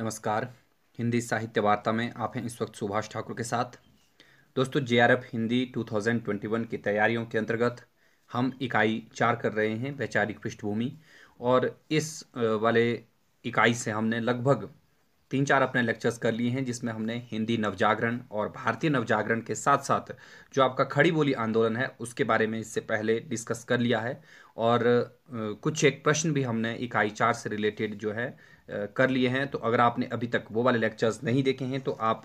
नमस्कार हिंदी साहित्य वार्ता में आप हैं इस वक्त सुभाष ठाकुर के साथ दोस्तों जे हिंदी 2021 की तैयारियों के अंतर्गत हम इकाई चार कर रहे हैं वैचारिक पृष्ठभूमि और इस वाले इकाई से हमने लगभग तीन चार अपने लेक्चर्स कर लिए हैं जिसमें हमने हिंदी नवजागरण और भारतीय नवजागरण के साथ साथ जो आपका खड़ी बोली आंदोलन है उसके बारे में इससे पहले डिस्कस कर लिया है और कुछ एक प्रश्न भी हमने इकाई चार से रिलेटेड जो है कर लिए हैं तो अगर आपने अभी तक वो वाले लेक्चर्स नहीं देखे हैं तो आप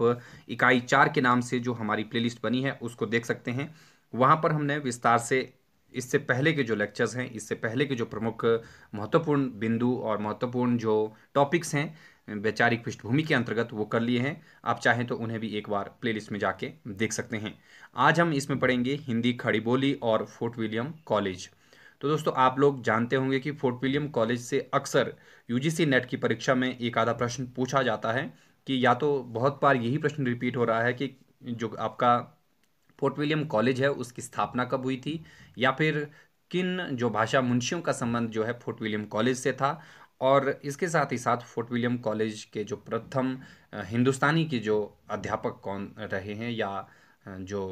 इकाई चार के नाम से जो हमारी प्ले बनी है उसको देख सकते हैं वहाँ पर हमने विस्तार से इससे पहले के जो लेक्चर्स हैं इससे पहले के जो प्रमुख महत्वपूर्ण बिंदु और महत्वपूर्ण जो टॉपिक्स हैं वैचारिक पृष्ठभूमि के अंतर्गत वो कर लिए हैं आप चाहें तो उन्हें भी एक बार प्लेलिस्ट में जाके देख सकते हैं आज हम इसमें पढ़ेंगे हिंदी खड़ी बोली और फोर्ट विलियम कॉलेज तो दोस्तों आप लोग जानते होंगे कि फोर्ट विलियम कॉलेज से अक्सर यूजीसी नेट की परीक्षा में एक आधा प्रश्न पूछा जाता है कि या तो बहुत बार यही प्रश्न रिपीट हो रहा है कि जो आपका फोर्ट विलियम कॉलेज है उसकी स्थापना कब हुई थी या फिर किन जो भाषा मुंशियों का संबंध जो है फोर्ट विलियम कॉलेज से था और इसके साथ ही साथ फोर्ट विलियम कॉलेज के जो प्रथम हिंदुस्तानी के जो अध्यापक कौन रहे हैं या जो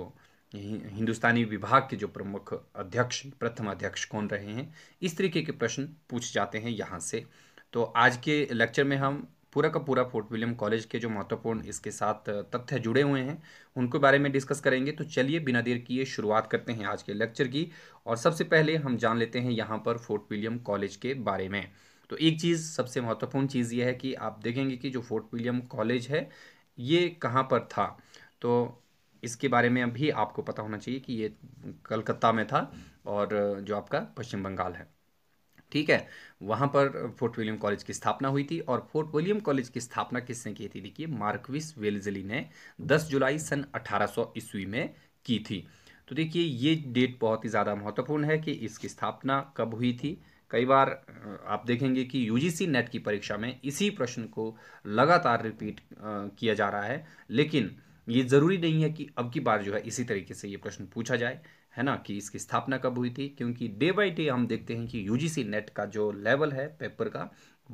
हिंदुस्तानी विभाग के जो प्रमुख अध्यक्ष प्रथम अध्यक्ष कौन रहे हैं इस तरीके के प्रश्न पूछ जाते हैं यहाँ से तो आज के लेक्चर में हम पूरा का पूरा फोर्ट विलियम कॉलेज के जो महत्वपूर्ण इसके साथ तथ्य जुड़े हुए हैं उनके बारे में डिस्कस करेंगे तो चलिए बिना देर किए शुरुआत करते हैं आज के लेक्चर की और सबसे पहले हम जान लेते हैं यहाँ पर फोर्ट विलियम कॉलेज के बारे में तो एक चीज़ सबसे महत्वपूर्ण चीज़ ये है कि आप देखेंगे कि जो फोर्ट विलियम कॉलेज है ये कहाँ पर था तो इसके बारे में अभी आपको पता होना चाहिए कि ये कलकत्ता में था और जो आपका पश्चिम बंगाल है ठीक है वहाँ पर फोर्ट विलियम कॉलेज की स्थापना हुई थी और फोर्ट विलियम कॉलेज की स्थापना किसने की थी देखिए मार्कविस वेलजली ने 10 जुलाई सन 1800 ईस्वी में की थी तो देखिए ये डेट बहुत ही ज़्यादा महत्वपूर्ण है कि इसकी स्थापना कब हुई थी कई बार आप देखेंगे कि यूजीसी नेट की परीक्षा में इसी प्रश्न को लगातार रिपीट किया जा रहा है लेकिन ये ज़रूरी नहीं है कि अब की बार जो है इसी तरीके से ये प्रश्न पूछा जाए है ना कि इसकी स्थापना कब हुई थी क्योंकि डे बाई डे हम देखते हैं कि यूजीसी नेट का जो लेवल है पेपर का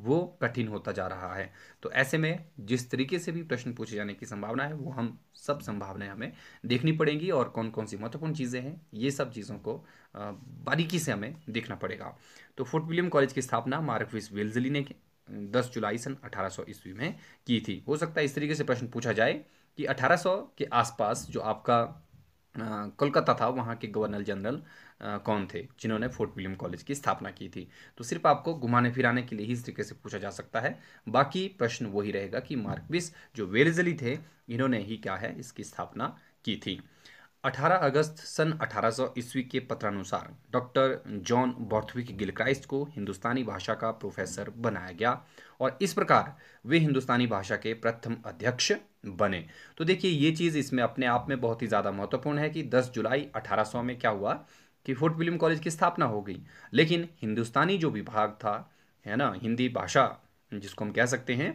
वो कठिन होता जा रहा है तो ऐसे में जिस तरीके से भी प्रश्न पूछे जाने की संभावना है वो हम सब संभावनाएं हमें देखनी पड़ेंगी और कौन कौन सी महत्वपूर्ण चीज़ें हैं ये सब चीज़ों को बारीकी से हमें देखना पड़ेगा तो फोर्ट विलियम कॉलेज की स्थापना मार्कविस वेल्जली ने दस जुलाई सन 1800 ईस्वी में की थी हो सकता है इस तरीके से प्रश्न पूछा जाए कि 1800 के आसपास जो आपका कोलकाता था वहाँ के गवर्नर जनरल कौन थे जिन्होंने फोर्ट विलियम कॉलेज की स्थापना की थी तो सिर्फ आपको घुमाने फिराने के लिए ही इस तरीके से पूछा जा सकता है बाकी प्रश्न वही रहेगा कि मार्कविस जो वेलजली थे इन्होंने ही क्या है इसकी स्थापना की थी 18 अगस्त सन 1800 ईस्वी के पत्रानुसार डॉक्टर जॉन बॉर्थविक गिलक्राइस्ट को हिंदुस्तानी भाषा का प्रोफेसर बनाया गया और इस प्रकार वे हिंदुस्तानी भाषा के प्रथम अध्यक्ष बने तो देखिए ये चीज़ इसमें अपने आप में बहुत ही ज़्यादा महत्वपूर्ण है कि 10 जुलाई 1800 में क्या हुआ कि फोर्ट विलियम कॉलेज की स्थापना हो गई लेकिन हिंदुस्तानी जो विभाग था है ना हिंदी भाषा जिसको हम कह सकते हैं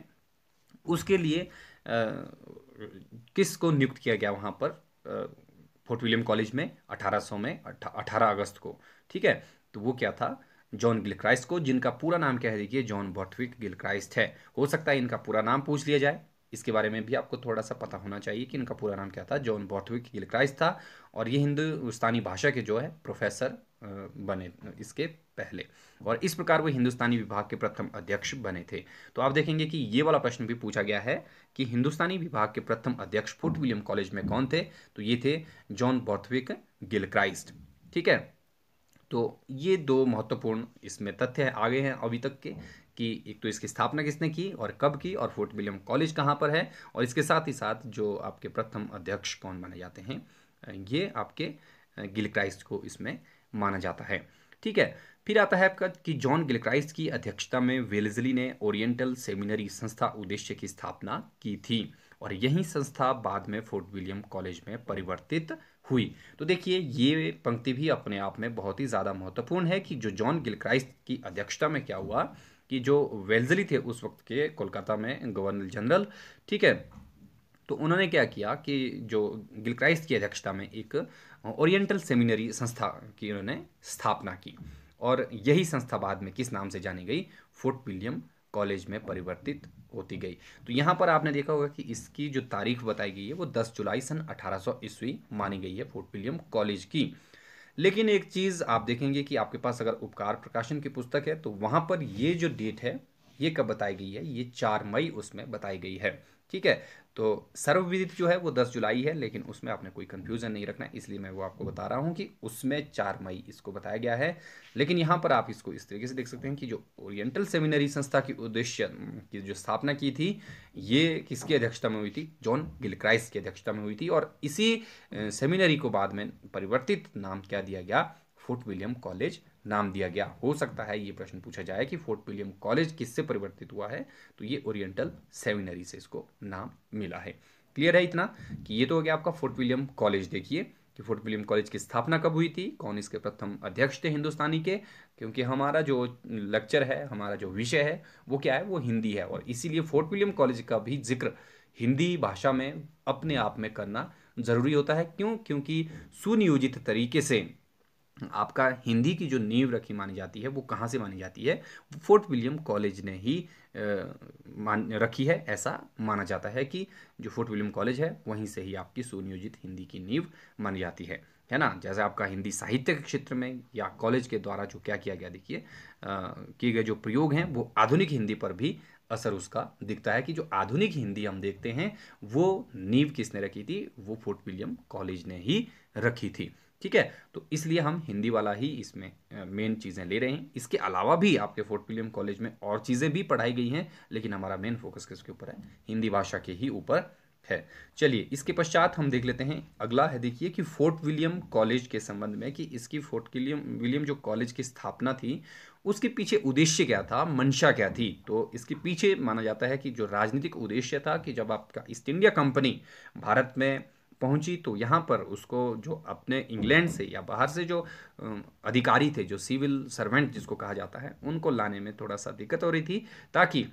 उसके लिए किस को नियुक्त किया गया वहाँ पर फोर्ट विलियम कॉलेज में 1800 में 18 अगस्त को ठीक है तो वो क्या था जॉन गिलक्राइस्ट को जिनका पूरा नाम कह दीजिए जॉन बॉटविक गिलक्राइस्ट है हो सकता है इनका पूरा नाम पूछ लिया जाए इसके बारे में भी आपको थोड़ा सा पता होना चाहिए कि इनका पूरा नाम क्या था जॉन बॉर्थविक हिलक्राइस था और ये हिंदुस्तानी भाषा के जो है प्रोफेसर बने इसके पहले और इस प्रकार वो हिंदुस्तानी विभाग के प्रथम अध्यक्ष बने थे तो आप देखेंगे कि ये वाला प्रश्न भी पूछा गया है कि हिंदुस्तानी विभाग के प्रथम अध्यक्ष फोर्ट विलियम कॉलेज में कौन थे तो ये थे जॉन बॉर्थविक गिलक्राइस्ट ठीक है तो ये दो महत्वपूर्ण इसमें तथ्य आगे हैं अभी तक के कि एक तो इसकी स्थापना किसने की और कब की और फोर्ट विलियम कॉलेज कहाँ पर है और इसके साथ ही साथ जो आपके प्रथम अध्यक्ष कौन माने जाते हैं ये आपके गिलक्राइस्ट को इसमें माना जाता है ठीक है फिर आता है आपका कि जॉन गिलक्राइस्ट की अध्यक्षता में वेलजली ने ओरिएंटल सेमिनरी संस्था उद्देश्य की स्थापना की थी और यही संस्था बाद में फोर्ट विलियम कॉलेज में परिवर्तित हुई तो देखिए ये पंक्ति भी अपने आप में बहुत ही ज़्यादा महत्वपूर्ण है कि जो जॉन गिलक्राइस्ट की अध्यक्षता में क्या हुआ कि जो वेल्जली थे उस वक्त के कोलकाता में गवर्नर जनरल ठीक है तो उन्होंने क्या किया कि जो गिलक्राइस्ट की अध्यक्षता में एक ओरिएंटल सेमिनरी संस्था की उन्होंने स्थापना की और यही संस्था बाद में किस नाम से जानी गई फोर्ट विलियम कॉलेज में परिवर्तित होती गई तो यहाँ पर आपने देखा होगा कि इसकी जो तारीख बताई गई है वो 10 जुलाई सन 1800 ईस्वी मानी गई है फोर्ट विलियम कॉलेज की लेकिन एक चीज़ आप देखेंगे कि आपके पास अगर उपकार प्रकाशन की पुस्तक है तो वहाँ पर ये जो डेट है ये कब बताई गई है ये चार मई उसमें बताई गई है ठीक है तो सर्वविदित जो है वो दस जुलाई है लेकिन उसमें आपने कोई कंफ्यूजन नहीं रखना इसलिए मैं वो आपको हम्म। बता रहा हूँ कि उसमें चार मई इसको बताया गया है लेकिन यहाँ पर आप इसको इस तरीके से देख सकते हैं कि जो ओरिएंटल सेमिनरी संस्था की उद्देश्य की जो स्थापना की थी ये किसकी अध्यक्षता में हुई थी जॉन गिलक्राइस की अध्यक्षता में हुई थी और इसी सेमिनरी को बाद में परिवर्तित नाम क्या दिया गया फुट विलियम कॉलेज नाम दिया गया हो सकता है ये प्रश्न पूछा जाए कि फोर्ट विलियम कॉलेज किससे परिवर्तित हुआ है तो ये ओरिएंटल सेमिनरी से इसको नाम मिला है क्लियर है इतना कि ये तो हो गया आपका फोर्ट विलियम कॉलेज देखिए कि फोर्ट विलियम कॉलेज की स्थापना कब हुई थी कौन इसके प्रथम अध्यक्ष थे हिंदुस्तानी के क्योंकि हमारा जो लेक्चर है हमारा जो विषय है वो क्या है वो हिंदी है और इसीलिए फोर्ट विलियम कॉलेज का भी जिक्र हिंदी भाषा में अपने आप में करना ज़रूरी होता है क्यों क्योंकि सुनियोजित तरीके से आपका हिंदी की जो नींव रखी मानी जाती है वो कहाँ से मानी जाती है फोर्ट विलियम कॉलेज ने ही मान रखी है ऐसा माना जाता है कि जो फोर्ट विलियम कॉलेज है वहीं से ही आपकी सुनियोजित हिंदी की नींव मानी जाती है है ना जैसे आपका हिंदी साहित्य के क्षेत्र में या कॉलेज के द्वारा जो क्या किया गया देखिए किए गए जो प्रयोग हैं वो आधुनिक हिंदी पर भी असर उसका दिखता है कि जो आधुनिक हिंदी हम देखते हैं वो नींव किसने रखी थी वो फोर्ट विलियम कॉलेज ने ही रखी थी ठीक है तो इसलिए हम हिंदी वाला ही इसमें मेन चीज़ें ले रहे हैं इसके अलावा भी आपके फोर्ट विलियम कॉलेज में और चीज़ें भी पढ़ाई गई हैं लेकिन हमारा मेन फोकस किसके ऊपर है हिंदी भाषा के ही ऊपर है चलिए इसके पश्चात हम देख लेते हैं अगला है देखिए कि फोर्ट विलियम कॉलेज के संबंध में कि इसकी फोर्ट विलियम विलियम जो कॉलेज की स्थापना थी उसके पीछे उद्देश्य क्या था मंशा क्या थी तो इसके पीछे माना जाता है कि जो राजनीतिक उद्देश्य था कि जब आपका ईस्ट इंडिया कंपनी भारत में पहुंची तो यहाँ पर उसको जो अपने इंग्लैंड से या बाहर से जो अधिकारी थे जो सिविल सर्वेंट जिसको कहा जाता है उनको लाने में थोड़ा सा दिक्कत हो रही थी ताकि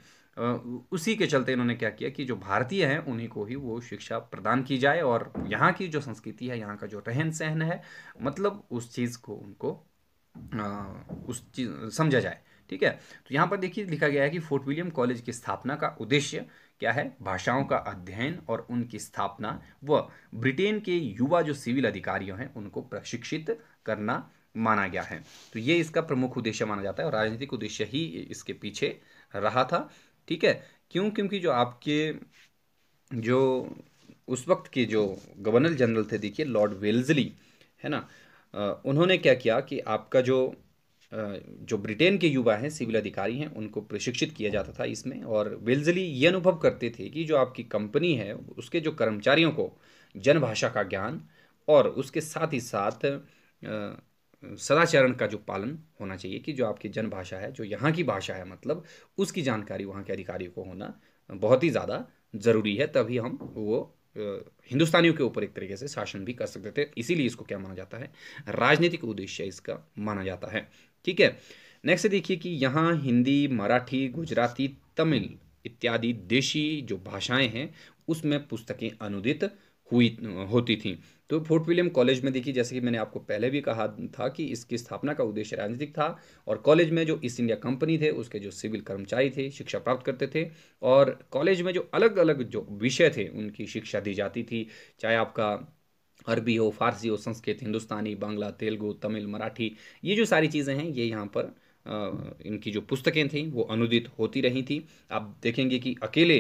उसी के चलते इन्होंने क्या किया कि जो भारतीय हैं उन्हीं को ही वो शिक्षा प्रदान की जाए और यहाँ की जो संस्कृति है यहाँ का जो रहन सहन है मतलब उस चीज़ को उनको उस चीज समझा जाए ठीक है तो यहाँ पर देखिए लिखा गया है कि फोर्ट विलियम कॉलेज की स्थापना का उद्देश्य क्या है भाषाओं का अध्ययन और उनकी स्थापना व ब्रिटेन के युवा जो सिविल अधिकारियों हैं उनको प्रशिक्षित करना माना गया है तो ये इसका प्रमुख उद्देश्य माना जाता है और राजनीतिक उद्देश्य ही इसके पीछे रहा था ठीक है क्यों क्योंकि जो आपके जो उस वक्त के जो गवर्नर जनरल थे देखिए लॉर्ड वेल्जली है ना उन्होंने क्या किया कि आपका जो जो ब्रिटेन के युवा हैं सिविल अधिकारी हैं उनको प्रशिक्षित किया जाता था इसमें और वेल्जली ये अनुभव करते थे कि जो आपकी कंपनी है उसके जो कर्मचारियों को जनभाषा का ज्ञान और उसके साथ ही साथ सदाचरण का जो पालन होना चाहिए कि जो आपकी जनभाषा है जो यहाँ की भाषा है मतलब उसकी जानकारी वहाँ के अधिकारियों को होना बहुत ही ज़्यादा ज़रूरी है तभी हम वो हिंदुस्तानियों के ऊपर एक तरीके से शासन भी कर सकते थे इसीलिए इसको क्या माना जाता है राजनीतिक उद्देश्य इसका माना जाता है ठीक है नेक्स्ट देखिए कि यहाँ हिंदी मराठी गुजराती तमिल इत्यादि देशी जो भाषाएं हैं उसमें पुस्तकें अनुदित हुई होती थी तो फोर्ट विलियम कॉलेज में देखिए जैसे कि मैंने आपको पहले भी कहा था कि इसकी स्थापना का उद्देश्य राजनीतिक था और कॉलेज में जो ईस्ट इंडिया कंपनी थे उसके जो सिविल कर्मचारी थे शिक्षा प्राप्त करते थे और कॉलेज में जो अलग अलग जो विषय थे उनकी शिक्षा दी जाती थी चाहे आपका अरबी हो फारसी हो संस्कृत हिंदुस्तानी बांग्ला तेलुगू तमिल मराठी ये जो सारी चीज़ें हैं ये यहाँ पर इनकी जो पुस्तकें थीं वो अनुदित होती रही थी आप देखेंगे कि अकेले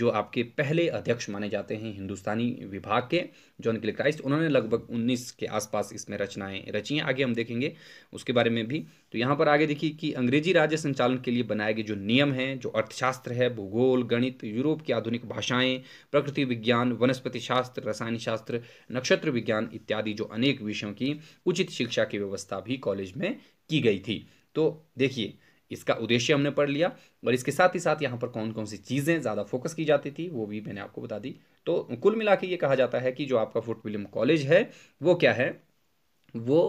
जो आपके पहले अध्यक्ष माने जाते हैं हिंदुस्तानी विभाग के जॉन किल क्राइस्ट उन्होंने लगभग 19 के आसपास इसमें रचनाएं रची हैं आगे हम देखेंगे उसके बारे में भी तो यहाँ पर आगे देखिए कि अंग्रेजी राज्य संचालन के लिए बनाए गए जो नियम हैं जो अर्थशास्त्र है भूगोल गणित यूरोप की आधुनिक भाषाएँ प्रकृति विज्ञान वनस्पति शास्त्र रसायन शास्त्र नक्षत्र विज्ञान इत्यादि जो अनेक विषयों की उचित शिक्षा की व्यवस्था भी कॉलेज में की गई थी तो देखिए इसका उद्देश्य हमने पढ़ लिया और इसके साथ ही साथ यहाँ पर कौन कौन सी चीज़ें ज़्यादा फोकस की जाती थी वो भी मैंने आपको बता दी तो कुल मिला के ये कहा जाता है कि जो आपका फोर्ट विलियम कॉलेज है वो क्या है वो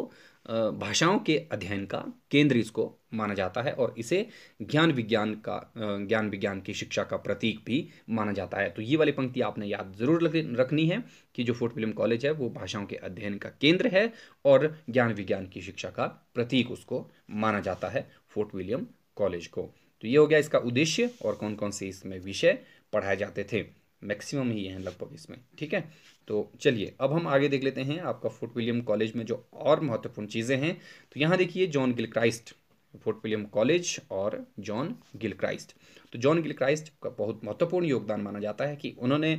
भाषाओं के अध्ययन का केंद्र इसको माना जाता है और इसे ज्ञान विज्ञान का ज्ञान विज्ञान की शिक्षा का प्रतीक भी माना जाता है तो ये वाली पंक्ति आपने याद जरूर रखनी है कि जो फोर्ट विलियम कॉलेज है वो भाषाओं के अध्ययन का केंद्र है और ज्ञान विज्ञान की शिक्षा का प्रतीक उसको माना जाता है फोर्ट विलियम कॉलेज को तो ये हो गया इसका उद्देश्य और कौन कौन से इसमें विषय पढ़ाए जाते थे मैक्सिमम ही हैं लगभग इसमें ठीक है तो चलिए अब हम आगे देख लेते हैं आपका फोर्ट विलियम कॉलेज में जो और महत्वपूर्ण चीज़ें हैं तो यहाँ देखिए John Gilchrist Fort William college और जॉन गिल क्राइस्ट तो जॉन गिल क्राइस्ट का बहुत महत्वपूर्ण योगदान माना जाता है कि उन्होंने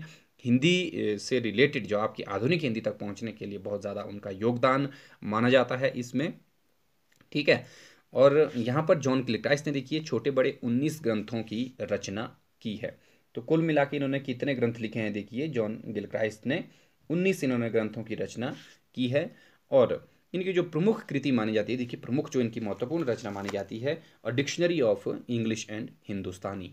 हिंदी से रिलेटेड जो आपकी आधुनिक हिंदी तक पहुँचने के लिए बहुत ज़्यादा उनका योगदान माना जाता है इसमें ठीक है और यहाँ पर जॉन गिलक्राइस्ट ने देखिए छोटे बड़े उन्नीस ग्रंथों की रचना की है तो कुल मिला के इन्होंने कितने ग्रंथ लिखे हैं देखिए जॉन गिलक्राइस्ट ने उन्नीस इन्होंने ग्रंथों की रचना की है और इनकी जो प्रमुख कृति मानी जाती है देखिए प्रमुख जो इनकी महत्वपूर्ण रचना मानी जाती है और dictionary of English and Hindustani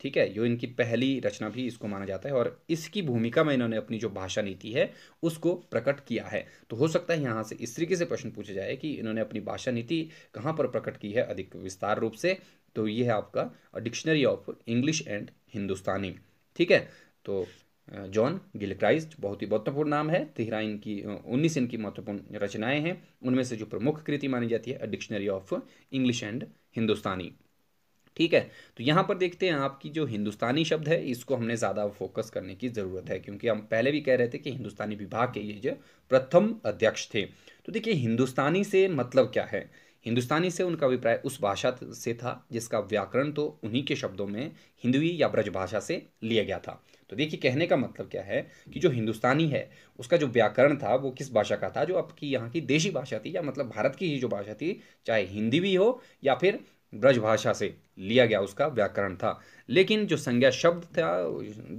ठीक है जो इनकी पहली रचना भी इसको माना जाता है और इसकी भूमिका में इन्होंने अपनी जो भाषा नीति है उसको प्रकट किया है तो हो सकता है यहाँ से इस तरीके से प्रश्न पूछा जाए कि इन्होंने अपनी भाषा नीति कहाँ पर प्रकट की है अधिक विस्तार रूप से तो ये है आपका dictionary of English and Hindustani ठीक है तो जॉन गिलक्राइस्ट बहुत ही महत्वपूर्ण नाम है तिहरा इनकी उन्नीस इनकी महत्वपूर्ण रचनाएं हैं उनमें से जो प्रमुख कृति मानी जाती है dictionary of English and Hindustani ठीक है तो यहाँ पर देखते हैं आपकी जो हिंदुस्तानी शब्द है इसको हमने ज़्यादा फोकस करने की ज़रूरत है क्योंकि हम पहले भी कह रहे थे कि हिंदुस्तानी विभाग के ये जो प्रथम अध्यक्ष थे तो देखिए हिंदुस्तानी से मतलब क्या है हिंदुस्तानी से उनका अभिप्राय उस भाषा से था जिसका व्याकरण तो उन्हीं के शब्दों में हिंदवी या ब्रज भाषा से लिया गया था तो देखिए कहने का मतलब क्या है कि जो हिंदुस्तानी है उसका जो व्याकरण था वो किस भाषा का था जो आपकी यहाँ की देशी भाषा थी या मतलब भारत की ही जो भाषा थी चाहे हिंदी भी हो या फिर ब्रज भाषा से लिया गया उसका व्याकरण था लेकिन जो संज्ञा शब्द था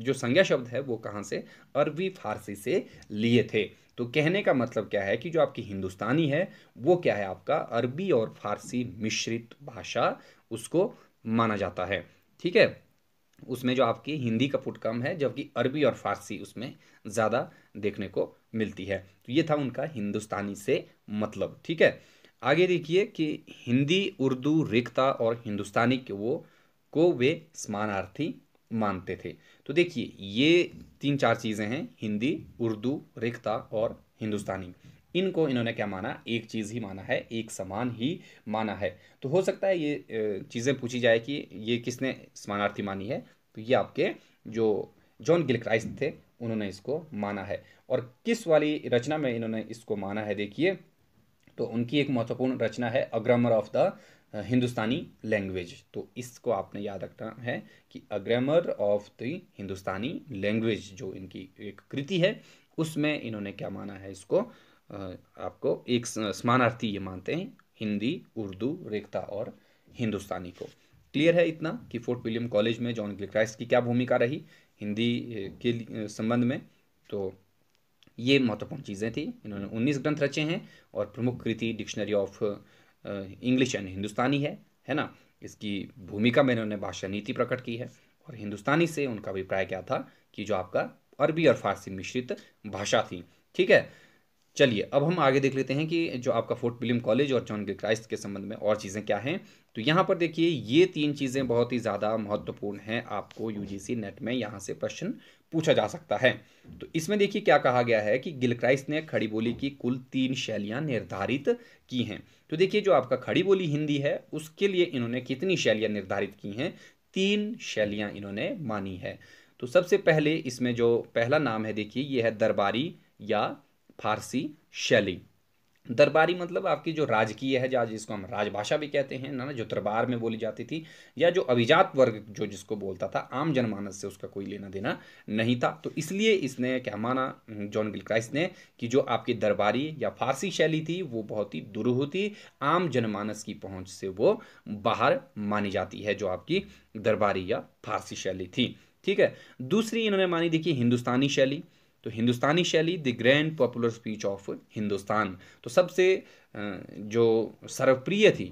जो संज्ञा शब्द है वो कहाँ से अरबी फारसी से लिए थे तो कहने का मतलब क्या है कि जो आपकी हिंदुस्तानी है वो क्या है आपका अरबी और फारसी मिश्रित भाषा उसको माना जाता है ठीक है उसमें जो आपकी हिंदी का पुट कम है जबकि अरबी और फारसी उसमें ज़्यादा देखने को मिलती है तो ये था उनका हिंदुस्तानी से मतलब ठीक है आगे देखिए कि हिंदी उर्दू रिक्ता और हिंदुस्तानी के वो को वे समानार्थी मानते थे तो देखिए ये तीन चार चीज़ें हैं हिंदी उर्दू रिक्ता और हिंदुस्तानी इनको इन्होंने क्या माना एक चीज़ ही माना है एक समान ही माना है तो हो सकता है ये चीज़ें पूछी जाए कि ये किसने समानार्थी मानी है तो ये आपके जो जॉन गिलक्राइस्ट थे उन्होंने इसको माना है और किस वाली रचना में इन्होंने इसको माना है देखिए तो उनकी एक महत्वपूर्ण रचना है a grammar of the Hindustani language तो इसको आपने याद रखना है कि a grammar of the Hindustani language जो इनकी एक कृति है उसमें इन्होंने क्या माना है इसको आपको एक समानार्थी ये मानते हैं हिंदी उर्दू रेखता और हिंदुस्तानी को क्लियर है इतना कि फोर्ट विलियम कॉलेज में जॉन क्राइस्ट की क्या भूमिका रही हिंदी के संबंध में तो ये महत्वपूर्ण चीज़ें थी इन्होंने 19 ग्रंथ रचे हैं और प्रमुख कृति dictionary of English and Hindustani है है ना इसकी भूमिका में उन्होंने भाषा नीति प्रकट की है और हिंदुस्तानी से उनका अभिप्राय क्या था कि जो आपका अरबी और फारसी मिश्रित भाषा थी ठीक है चलिए अब हम आगे देख लेते हैं कि जो आपका फोर्ट विलियम कॉलेज और जॉन क्राइस्ट के संबंध में और चीज़ें क्या हैं तो यहाँ पर देखिए ये तीन चीज़ें बहुत ही ज़्यादा महत्वपूर्ण हैं आपको यूजीसी नेट में यहाँ से प्रश्न पूछा जा सकता है तो इसमें देखिए क्या कहा गया है कि गिलक्राइस्ट ने खड़ी बोली की कुल तीन शैलियाँ निर्धारित की हैं तो देखिए जो आपका खड़ी बोली हिंदी है उसके लिए इन्होंने कितनी शैलियाँ निर्धारित की हैं तीन शैलियाँ इन्होंने मानी है तो सबसे पहले इसमें जो पहला नाम है देखिए यह है दरबारी या फारसी शैली दरबारी मतलब आपकी जो राजकीय है या जिसको हम राजभाषा भी कहते हैं ना जो दरबार में बोली जाती थी या जो अभिजात वर्ग जो जिसको बोलता था आम जनमानस से उसका कोई लेना देना नहीं था तो इसलिए इसने क्या माना जॉन गिलक्राइस ने कि जो आपकी दरबारी या फारसी शैली थी वो बहुत ही दुरूह थी आम जनमानस की पहुँच से वो बाहर मानी जाती है जो आपकी दरबारी या फारसी शैली थी ठीक है दूसरी इन्होंने मानी देखिए हिंदुस्तानी शैली तो हिंदुस्तानी शैली the grand popular speech of Hindustan तो सबसे जो सर्वप्रिय थी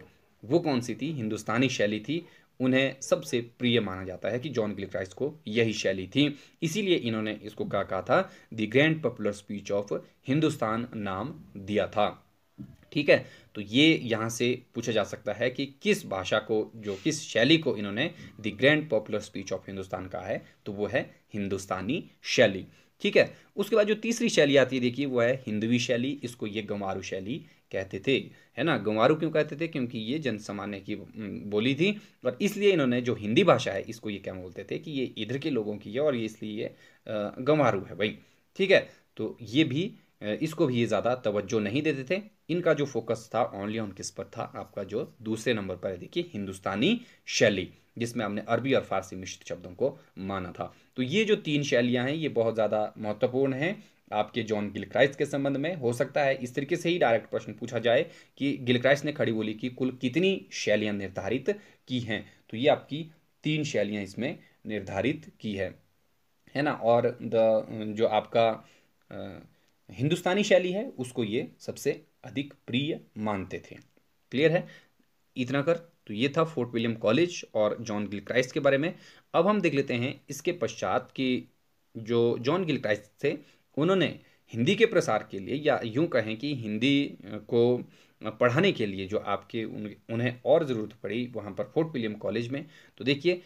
वो कौन सी थी हिंदुस्तानी शैली थी उन्हें सबसे प्रिय माना जाता है कि जॉन ग्लिक को यही शैली थी इसीलिए इन्होंने इसको क्या कहा था the grand popular speech of Hindustan नाम दिया था ठीक है तो ये यहाँ से पूछा जा सकता है कि किस भाषा को जो किस शैली को इन्होंने the grand popular speech of Hindustan कहा है तो वो है हिंदुस्तानी शैली ठीक है उसके बाद जो तीसरी शैली आती है देखिए वो है हिंदवी शैली इसको ये गंवारू शैली कहते थे है ना गंवारू क्यों कहते थे क्योंकि ये जनसामान्य की बोली थी और इसलिए इन्होंने जो हिंदी भाषा है इसको ये क्या बोलते थे कि ये इधर के लोगों की है और ये इसलिए ये गंवारू है भाई ठीक है तो ये भी इसको भी ये ज़्यादा तवज्जो नहीं देते थे इनका जो फोकस था ओनली ऑन किस पर था आपका जो दूसरे नंबर पर है देखिए हिंदुस्तानी शैली जिसमें हमने अरबी और फारसी मिश्रित शब्दों को माना था तो ये जो तीन शैलियाँ हैं ये बहुत ज़्यादा महत्वपूर्ण हैं आपके जॉन गिलक्राइस्ट के संबंध में हो सकता है इस तरीके से ही डायरेक्ट प्रश्न पूछा जाए कि गिलक्राइस्ट ने खड़ी बोली की कुल कितनी शैलियाँ निर्धारित की हैं तो ये आपकी तीन शैलियाँ इसमें निर्धारित की है है ना और द जो आपका हिंदुस्तानी शैली है उसको ये सबसे अधिक प्रिय मानते थे क्लियर है इतना कर तो ये था फोर्ट विलियम कॉलेज और जॉन गिल के बारे में अब हम देख लेते हैं इसके पश्चात कि जो जॉन गिल थे उन्होंने हिंदी के प्रसार के लिए या यूँ कहें कि हिंदी को पढ़ाने के लिए जो आपके उन, उन्हें और ज़रूरत पड़ी वहाँ पर फोर्ट विलियम कॉलेज में तो देखिए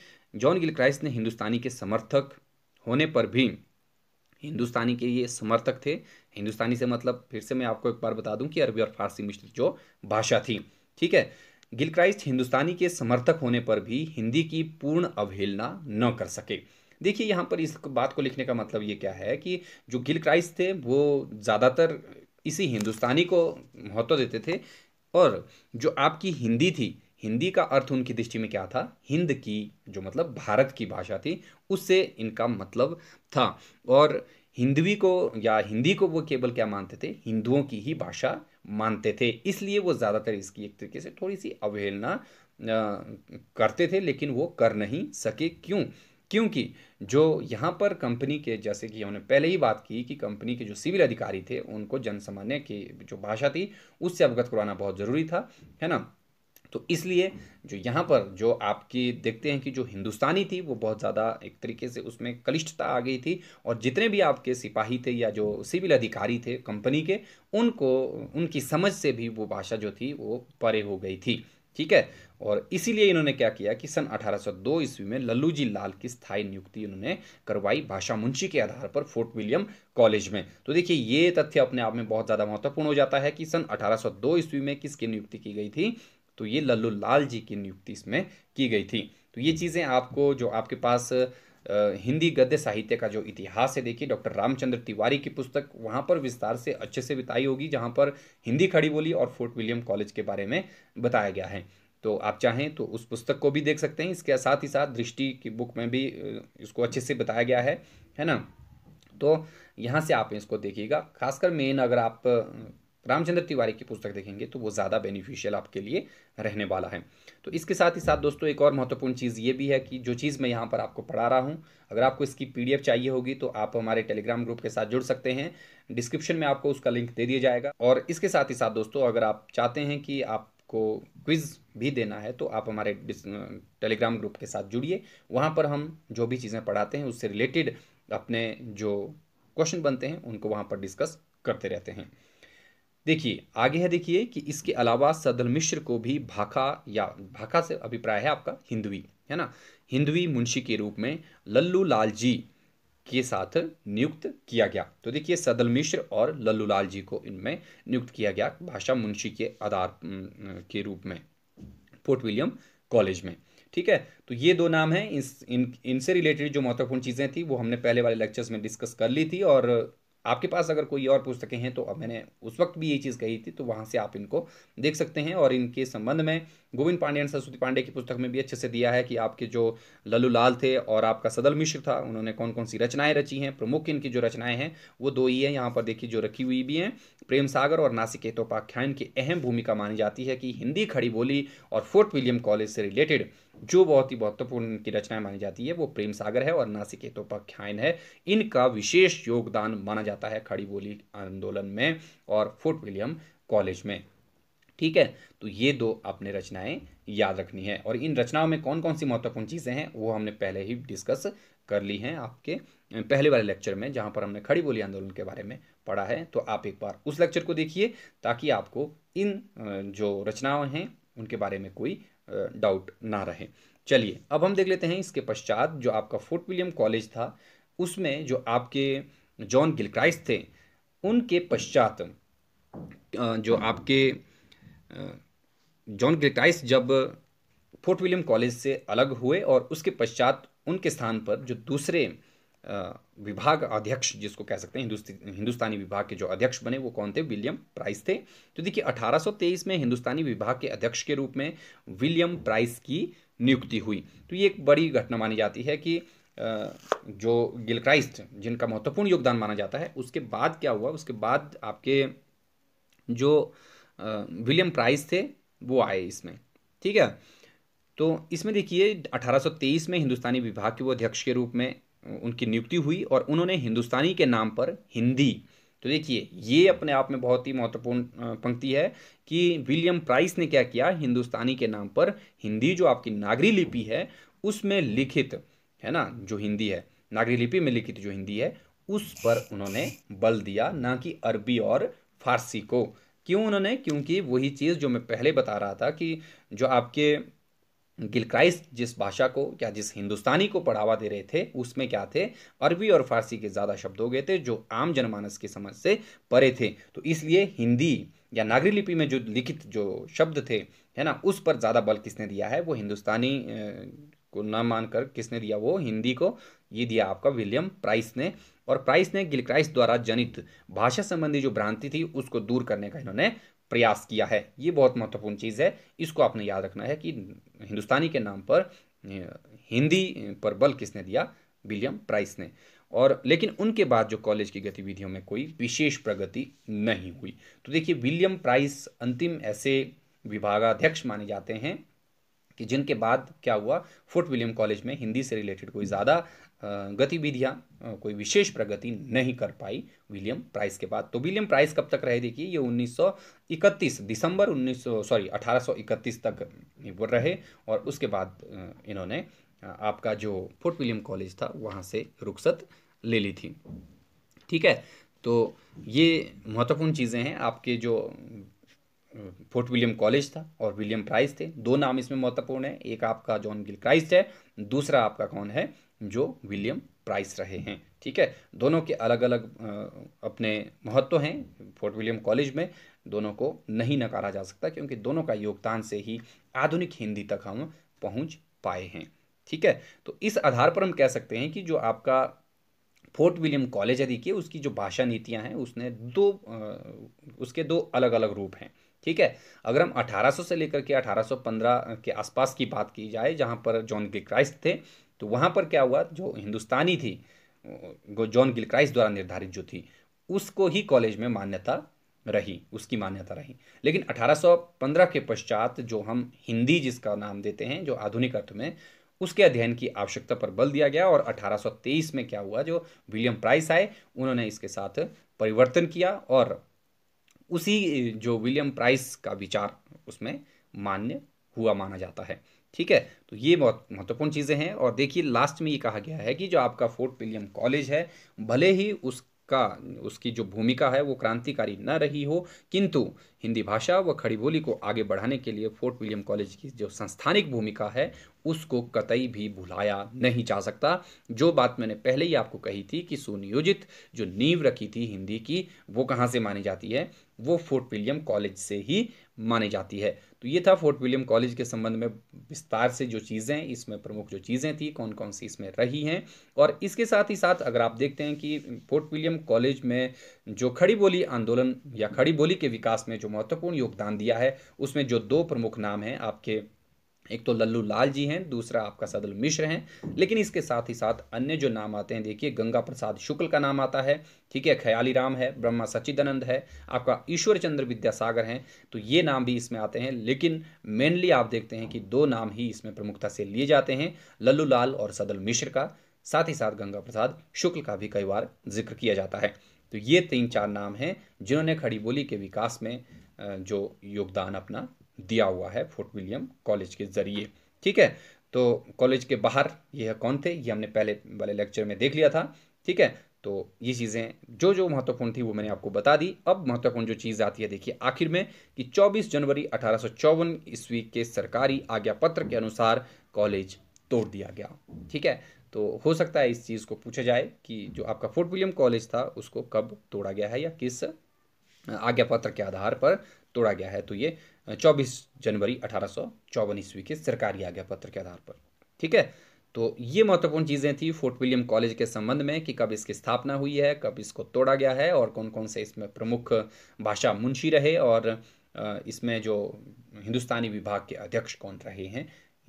जॉन गिल ने हिंदुस्तानी के समर्थक होने पर भी हिंदुस्तानी के ये समर्थक थे हिंदुस्तानी से मतलब फिर से मैं आपको एक बार बता दूं कि अरबी और फारसी मिश्रित जो भाषा थी ठीक है गिलक्राइस्ट हिंदुस्तानी के समर्थक होने पर भी हिंदी की पूर्ण अवहेलना न कर सके देखिए यहाँ पर इस बात को लिखने का मतलब ये क्या है कि जो गिलक्राइस्ट थे वो ज़्यादातर इसी हिंदुस्तानी को महत्व देते थे और जो आपकी हिंदी थी हिंदी का अर्थ उनकी दृष्टि में क्या था हिंद की जो मतलब भारत की भाषा थी उससे इनका मतलब था और हिंदवी को या हिंदी को वो केवल क्या मानते थे हिंदुओं की ही भाषा मानते थे इसलिए वो ज़्यादातर इसकी एक तरीके से थोड़ी सी अवहेलना करते थे लेकिन वो कर नहीं सके क्यों क्योंकि जो यहाँ पर कंपनी के जैसे कि हमने पहले ही बात की कि कंपनी के जो सिविल अधिकारी थे उनको जनसामान्य की जो भाषा थी उससे अवगत करवाना बहुत ज़रूरी था है ना तो इसलिए जो यहाँ पर जो आपकी देखते हैं कि जो हिंदुस्तानी थी वो बहुत ज़्यादा एक तरीके से उसमें कलिष्ठता आ गई थी और जितने भी आपके सिपाही थे या जो सिविल अधिकारी थे कंपनी के उनको उनकी समझ से भी वो भाषा जो थी वो परे हो गई थी ठीक है और इसीलिए इन्होंने क्या किया कि सन 1802 ईस्वी में लल्लू जी लाल की स्थायी नियुक्ति इन्होंने करवाई भाषा मुंशी के आधार पर फोर्ट विलियम कॉलेज में तो देखिए ये तथ्य अपने आप में बहुत ज़्यादा महत्वपूर्ण हो जाता है कि सन 1802 ईस्वी में किसकी नियुक्ति की गई थी तो ये लल्लू लाल जी की नियुक्ति इसमें की गई थी तो ये चीज़ें आपको जो आपके पास हिंदी गद्य साहित्य का जो इतिहास है देखिए डॉक्टर रामचंद्र तिवारी की पुस्तक वहाँ पर विस्तार से अच्छे से बिताई होगी जहाँ पर हिंदी खड़ी बोली और फोर्ट विलियम कॉलेज के बारे में बताया गया है तो आप चाहें तो उस पुस्तक को भी देख सकते हैं इसके साथ ही साथ दृष्टि की बुक में भी इसको अच्छे से बताया गया है है ना तो यहाँ से आप इसको देखिएगा खासकर मेन अगर आप रामचंद्र तिवारी की पुस्तक देखेंगे तो वो ज़्यादा बेनिफिशियल आपके लिए रहने वाला है तो इसके साथ ही साथ दोस्तों एक और महत्वपूर्ण चीज़ ये भी है कि जो चीज़ मैं यहाँ पर आपको पढ़ा रहा हूँ अगर आपको इसकी पीडीएफ चाहिए होगी तो आप हमारे टेलीग्राम ग्रुप के साथ जुड़ सकते हैं डिस्क्रिप्शन में आपको उसका लिंक दे दिया जाएगा और इसके साथ ही साथ दोस्तों अगर आप चाहते हैं कि आपको क्विज़ भी देना है तो आप हमारे टेलीग्राम ग्रुप के साथ जुड़िए वहाँ पर हम जो भी चीज़ें पढ़ाते हैं उससे रिलेटेड अपने जो क्वेश्चन बनते हैं उनको वहाँ पर डिस्कस करते रहते हैं देखिए आगे है देखिए कि इसके अलावा सदल मिश्र को भी भाखा या भाखा से अभिप्राय है आपका हिंदवी है ना हिंदवी मुंशी के रूप में लल्लू लाल जी के साथ नियुक्त किया गया तो देखिए सदल मिश्र और लल्लू लाल जी को इनमें नियुक्त किया गया भाषा मुंशी के आधार के रूप में फोर्ट विलियम कॉलेज में ठीक है तो ये दो नाम हैं इस इन इनसे रिलेटेड जो महत्वपूर्ण चीज़ें थी वो हमने पहले वाले लेक्चर्स में डिस्कस कर ली थी और आपके पास अगर कोई और पुस्तकें हैं तो अब मैंने उस वक्त भी ये चीज़ कही थी तो वहाँ से आप इनको देख सकते हैं और इनके संबंध में गोविंद पांडे एंड सरस्वती पांडे की पुस्तक में भी अच्छे से दिया है कि आपके जो लल्लू लाल थे और आपका सदल मिश्र था उन्होंने कौन कौन सी रचनाएं रची हैं प्रमुख इनकी जो रचनाएं हैं वो दो ही हैं यहाँ पर देखिए जो रखी हुई भी हैं प्रेम सागर और नासिकेतोपाख्यान की अहम भूमिका मानी जाती है कि हिंदी खड़ी बोली और फोर्ट विलियम कॉलेज से रिलेटेड जो बहुत ही महत्वपूर्ण इनकी रचनाएं मानी जाती है वो प्रेम सागर है और नासिकेतोपाख्यान है इनका विशेष योगदान माना जाता है खड़ी बोली आंदोलन में और फोर्ट विलियम कॉलेज में ठीक है तो ये दो आपने रचनाएं याद रखनी है और इन रचनाओं में कौन कौन सी महत्वपूर्ण चीज़ें हैं वो हमने पहले ही डिस्कस कर ली हैं आपके पहले वाले लेक्चर में जहाँ पर हमने खड़ी बोली आंदोलन के बारे में पढ़ा है तो आप एक बार उस लेक्चर को देखिए ताकि आपको इन जो रचनाएं हैं उनके बारे में कोई डाउट ना रहे चलिए अब हम देख लेते हैं इसके पश्चात जो आपका फोर्ट विलियम कॉलेज था उसमें जो आपके जॉन गिलक्राइस्ट थे उनके पश्चात जो आपके जॉन गिटाइस जब फोर्ट विलियम कॉलेज से अलग हुए और उसके पश्चात उनके स्थान पर जो दूसरे विभाग अध्यक्ष जिसको कह सकते हैं हिंदुस्तानी विभाग के जो अध्यक्ष बने वो कौन थे विलियम प्राइस थे तो देखिए 1823 में हिंदुस्तानी विभाग के अध्यक्ष के रूप में विलियम प्राइस की नियुक्ति हुई तो ये एक बड़ी घटना मानी जाती है कि जो गिलक्राइस्ट जिनका महत्वपूर्ण योगदान माना जाता है उसके बाद क्या हुआ उसके बाद आपके जो विलियम प्राइस थे वो आए इसमें ठीक है तो इसमें देखिए 1823 में हिंदुस्तानी विभाग के वो अध्यक्ष के रूप में उनकी नियुक्ति हुई और उन्होंने हिंदुस्तानी के नाम पर हिंदी तो देखिए ये अपने आप में बहुत ही महत्वपूर्ण पंक्ति है कि विलियम प्राइस ने क्या किया हिंदुस्तानी के नाम पर हिंदी जो आपकी नागरी लिपि है उसमें लिखित है ना जो हिंदी है नागरी लिपि में लिखित जो हिंदी है उस पर उन्होंने बल दिया ना कि अरबी और फारसी को क्यों उन्होंने क्योंकि वही चीज़ जो मैं पहले बता रहा था कि जो आपके गिलक्राइस जिस भाषा को या जिस हिंदुस्तानी को बढ़ावा दे रहे थे उसमें क्या थे अरबी और फारसी के ज़्यादा शब्द हो गए थे जो आम जनमानस की समझ से परे थे तो इसलिए हिंदी या नागरी लिपि में जो लिखित जो शब्द थे है ना उस पर ज़्यादा बल किसने दिया है वो हिंदुस्तानी को ना मानकर किसने दिया वो हिंदी को ये दिया आपका विलियम प्राइस ने और प्राइस ने गिलक्राइस द्वारा जनित भाषा संबंधी जो भ्रांति थी उसको दूर करने का इन्होंने प्रयास किया है ये बहुत महत्वपूर्ण चीज़ है इसको आपने याद रखना है कि हिंदुस्तानी के नाम पर हिंदी पर बल किसने दिया विलियम प्राइस ने और लेकिन उनके बाद जो कॉलेज की गतिविधियों में कोई विशेष प्रगति नहीं हुई तो देखिए विलियम प्राइस अंतिम ऐसे विभागाध्यक्ष माने जाते हैं कि जिनके बाद क्या हुआ फोर्ट विलियम कॉलेज में हिंदी से रिलेटेड कोई ज़्यादा गतिविधियाँ कोई विशेष प्रगति नहीं कर पाई विलियम प्राइस के बाद तो विलियम प्राइस कब तक रहे देखिए ये 1931 दिसंबर 19 सॉरी 1831 तक वो रहे और उसके बाद इन्होंने आपका जो फोर्ट विलियम कॉलेज था वहाँ से रुख्सत ले ली थी ठीक है तो ये महत्वपूर्ण चीज़ें हैं आपके जो फोर्ट विलियम कॉलेज था और विलियम प्राइस थे दो नाम इसमें महत्वपूर्ण है एक आपका जॉन गिल क्राइस्ट है दूसरा आपका कौन है जो विलियम प्राइस रहे हैं ठीक है दोनों के अलग अलग अपने महत्व हैं फोर्ट विलियम कॉलेज में दोनों को नहीं नकारा जा सकता क्योंकि दोनों का योगदान से ही आधुनिक हिंदी तक हम पहुंच पाए हैं ठीक है तो इस आधार पर हम कह सकते हैं कि जो आपका फोर्ट विलियम कॉलेज है देखिए उसकी जो भाषा नीतियाँ हैं उसने दो उसके दो अलग अलग रूप हैं ठीक है अगर हम 1800 से लेकर के 1815 के आसपास की बात की जाए जहाँ पर जॉन गिलक्राइस्ट थे तो वहाँ पर क्या हुआ जो हिंदुस्तानी थी जॉन गिलक्राइस्ट द्वारा निर्धारित जो थी उसको ही कॉलेज में मान्यता रही उसकी मान्यता रही लेकिन 1815 के पश्चात जो हम हिंदी जिसका नाम देते हैं जो आधुनिक अर्थ में उसके अध्ययन की आवश्यकता पर बल दिया गया और 1823 में क्या हुआ जो विलियम प्राइस आए उन्होंने इसके साथ परिवर्तन किया और उसी जो विलियम प्राइस का विचार उसमें मान्य हुआ माना जाता है ठीक है तो ये बहुत महत्वपूर्ण चीज़ें हैं और देखिए लास्ट में ये कहा गया है कि जो आपका फोर्ट विलियम कॉलेज है भले ही उस का उसकी जो भूमिका है वो क्रांतिकारी न रही हो किंतु हिंदी भाषा व खड़ी बोली को आगे बढ़ाने के लिए फोर्ट विलियम कॉलेज की जो संस्थानिक भूमिका है उसको कतई भी भुलाया नहीं जा सकता जो बात मैंने पहले ही आपको कही थी कि सुनियोजित जो नींव रखी थी हिंदी की वो कहाँ से मानी जाती है वो फोर्ट विलियम कॉलेज से ही मानी जाती है तो ये था फोर्ट विलियम कॉलेज के संबंध में विस्तार से जो चीज़ें इसमें प्रमुख जो चीज़ें थी कौन कौन सी इसमें रही हैं और इसके साथ ही साथ अगर आप देखते हैं कि फोर्ट विलियम कॉलेज में जो खड़ी बोली आंदोलन या खड़ी बोली के विकास में जो महत्वपूर्ण योगदान दिया है उसमें जो दो प्रमुख नाम हैं आपके एक तो लल्लू लाल जी हैं दूसरा आपका सदल मिश्र हैं लेकिन इसके साथ ही साथ अन्य जो नाम आते हैं देखिए गंगा प्रसाद शुक्ल का नाम आता है ठीक है ख्याली राम है ब्रह्मा सच्चिदानंद है आपका ईश्वर चंद्र विद्यासागर हैं तो ये नाम भी इसमें आते हैं लेकिन मेनली आप देखते हैं कि दो नाम ही इसमें प्रमुखता से लिए जाते हैं लल्लू लाल और सदल मिश्र का साथ ही साथ गंगा प्रसाद शुक्ल का भी कई बार जिक्र किया जाता है तो ये तीन चार नाम हैं जिन्होंने खड़ी बोली के विकास में जो योगदान अपना दिया हुआ है फोर्ट विलियम कॉलेज के ज़रिए ठीक है तो कॉलेज के बाहर यह कौन थे ये हमने पहले वाले लेक्चर में देख लिया था ठीक है तो ये चीज़ें जो जो महत्वपूर्ण थी वो मैंने आपको बता दी अब महत्वपूर्ण जो चीज़ आती है देखिए आखिर में कि 24 जनवरी अठारह ईस्वी के सरकारी आज्ञा पत्र के अनुसार कॉलेज तोड़ दिया गया ठीक है तो हो सकता है इस चीज़ को पूछा जाए कि जो आपका फोर्ट विलियम कॉलेज था उसको कब तोड़ा गया है या किस आज्ञा पत्र के आधार पर तोड़ा गया है तो ये 24 जनवरी अठारह ईस्वी के सरकारी आज्ञा पत्र के आधार पर ठीक है तो ये महत्वपूर्ण चीज़ें थी फोर्ट विलियम कॉलेज के संबंध में कि कब इसकी स्थापना हुई है कब इसको तोड़ा गया है और कौन कौन से इसमें प्रमुख भाषा मुंशी रहे और इसमें जो हिंदुस्तानी विभाग के अध्यक्ष कौन रहे हैं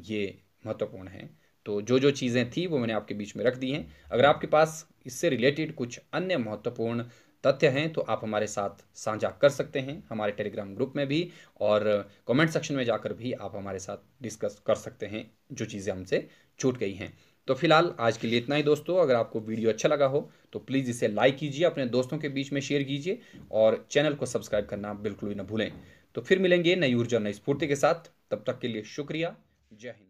ये महत्वपूर्ण है तो जो जो चीज़ें थी वो मैंने आपके बीच में रख दी हैं अगर आपके पास इससे रिलेटेड कुछ अन्य महत्वपूर्ण तथ्य हैं तो आप हमारे साथ साझा कर सकते हैं हमारे टेलीग्राम ग्रुप में भी और कमेंट सेक्शन में जाकर भी आप हमारे साथ डिस्कस कर सकते हैं जो चीज़ें हमसे छूट गई हैं तो फिलहाल आज के लिए इतना ही दोस्तों अगर आपको वीडियो अच्छा लगा हो तो प्लीज़ इसे लाइक कीजिए अपने दोस्तों के बीच में शेयर कीजिए और चैनल को सब्सक्राइब करना बिल्कुल भी ना भूलें तो फिर मिलेंगे नई ऊर्जा नई स्फूर्ति के साथ तब तक के लिए शुक्रिया जय हिंद